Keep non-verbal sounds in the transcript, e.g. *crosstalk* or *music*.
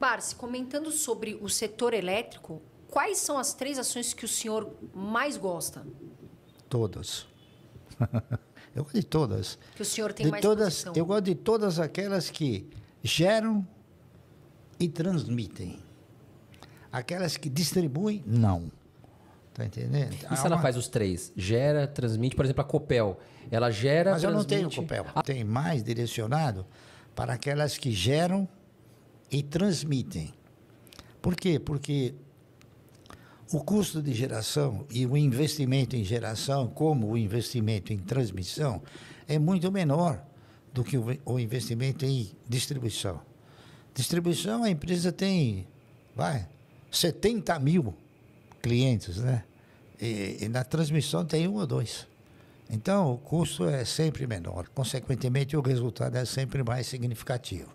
Barsi, comentando sobre o setor elétrico, quais são as três ações que o senhor mais gosta? Todas. *laughs* eu gosto de todas. Que o senhor tem de mais todas, Eu gosto de todas aquelas que geram e transmitem. Aquelas que distribuem, não. Está entendendo? E se ela uma... faz os três? Gera, transmite, por exemplo, a Copel. Ela gera, Mas transmite... eu não tenho Copel. Tem mais direcionado para aquelas que geram e transmitem. Por quê? Porque o custo de geração e o investimento em geração, como o investimento em transmissão, é muito menor do que o investimento em distribuição. Distribuição, a empresa tem, vai, 70 mil clientes, né? E, e na transmissão tem um ou dois. Então, o custo é sempre menor, consequentemente, o resultado é sempre mais significativo.